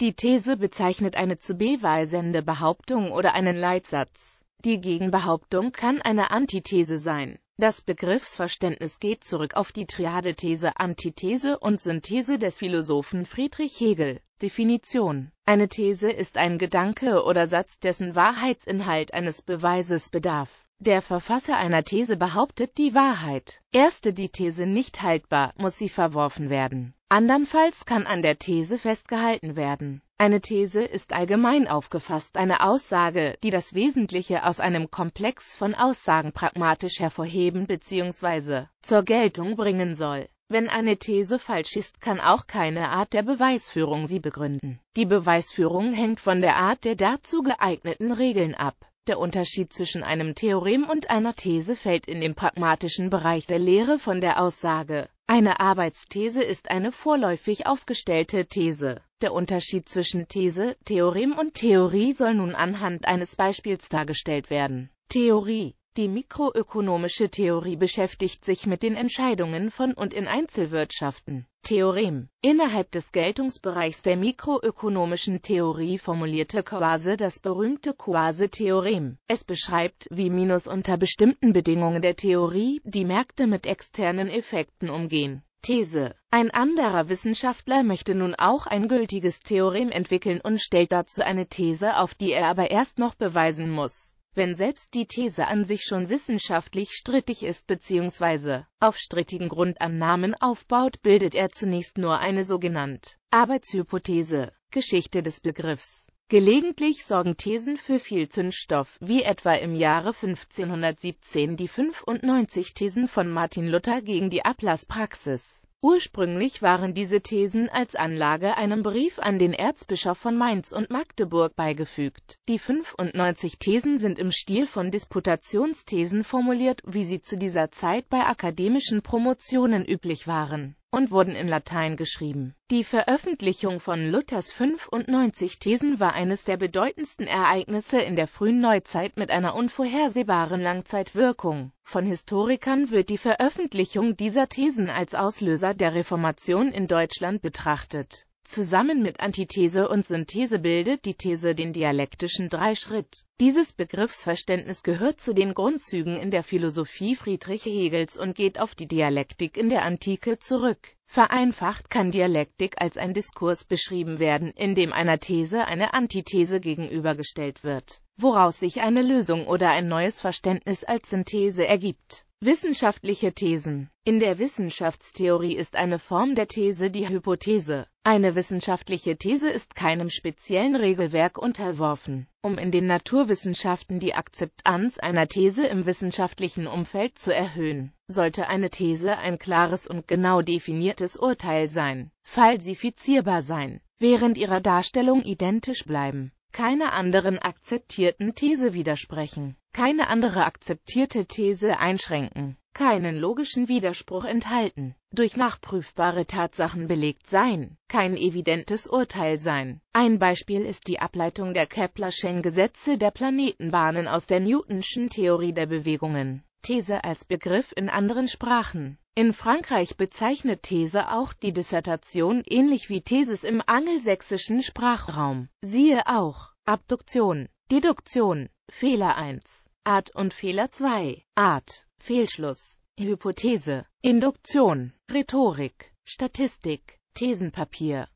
Die These bezeichnet eine zu beweisende Behauptung oder einen Leitsatz. Die Gegenbehauptung kann eine Antithese sein. Das Begriffsverständnis geht zurück auf die Triadethese Antithese und Synthese des Philosophen Friedrich Hegel. Definition Eine These ist ein Gedanke oder Satz, dessen Wahrheitsinhalt eines Beweises bedarf. Der Verfasser einer These behauptet die Wahrheit. Erste die These nicht haltbar, muss sie verworfen werden. Andernfalls kann an der These festgehalten werden. Eine These ist allgemein aufgefasst eine Aussage, die das Wesentliche aus einem Komplex von Aussagen pragmatisch hervorheben bzw. zur Geltung bringen soll. Wenn eine These falsch ist, kann auch keine Art der Beweisführung sie begründen. Die Beweisführung hängt von der Art der dazu geeigneten Regeln ab. Der Unterschied zwischen einem Theorem und einer These fällt in den pragmatischen Bereich der Lehre von der Aussage. Eine Arbeitsthese ist eine vorläufig aufgestellte These. Der Unterschied zwischen These, Theorem und Theorie soll nun anhand eines Beispiels dargestellt werden. Theorie die mikroökonomische Theorie beschäftigt sich mit den Entscheidungen von und in Einzelwirtschaften. Theorem Innerhalb des Geltungsbereichs der mikroökonomischen Theorie formulierte Coase das berühmte Coase-Theorem. Es beschreibt, wie Minus unter bestimmten Bedingungen der Theorie die Märkte mit externen Effekten umgehen. These. Ein anderer Wissenschaftler möchte nun auch ein gültiges Theorem entwickeln und stellt dazu eine These, auf die er aber erst noch beweisen muss wenn selbst die These an sich schon wissenschaftlich strittig ist bzw. auf strittigen Grundannahmen aufbaut, bildet er zunächst nur eine sogenannte Arbeitshypothese, Geschichte des Begriffs. Gelegentlich sorgen Thesen für viel Zündstoff, wie etwa im Jahre 1517 die 95 Thesen von Martin Luther gegen die Ablasspraxis. Ursprünglich waren diese Thesen als Anlage einem Brief an den Erzbischof von Mainz und Magdeburg beigefügt. Die 95 Thesen sind im Stil von Disputationsthesen formuliert, wie sie zu dieser Zeit bei akademischen Promotionen üblich waren und wurden in Latein geschrieben. Die Veröffentlichung von Luthers 95 Thesen war eines der bedeutendsten Ereignisse in der frühen Neuzeit mit einer unvorhersehbaren Langzeitwirkung. Von Historikern wird die Veröffentlichung dieser Thesen als Auslöser der Reformation in Deutschland betrachtet Zusammen mit Antithese und Synthese bildet die These den dialektischen Dreischritt. Dieses Begriffsverständnis gehört zu den Grundzügen in der Philosophie Friedrich Hegels und geht auf die Dialektik in der Antike zurück. Vereinfacht kann Dialektik als ein Diskurs beschrieben werden, in dem einer These eine Antithese gegenübergestellt wird, woraus sich eine Lösung oder ein neues Verständnis als Synthese ergibt Wissenschaftliche Thesen In der Wissenschaftstheorie ist eine Form der These die Hypothese. Eine wissenschaftliche These ist keinem speziellen Regelwerk unterworfen. Um in den Naturwissenschaften die Akzeptanz einer These im wissenschaftlichen Umfeld zu erhöhen, sollte eine These ein klares und genau definiertes Urteil sein, falsifizierbar sein, während ihrer Darstellung identisch bleiben keiner anderen akzeptierten These widersprechen, keine andere akzeptierte These einschränken, keinen logischen Widerspruch enthalten, durch nachprüfbare Tatsachen belegt sein, kein evidentes Urteil sein. Ein Beispiel ist die Ableitung der Keplerschen Gesetze der Planetenbahnen aus der Newtonschen Theorie der Bewegungen These als Begriff in anderen Sprachen. In Frankreich bezeichnet These auch die Dissertation ähnlich wie Thesis im angelsächsischen Sprachraum. Siehe auch Abduktion, Deduktion, Fehler 1, Art und Fehler 2, Art, Fehlschluss, Hypothese, Induktion, Rhetorik, Statistik, Thesenpapier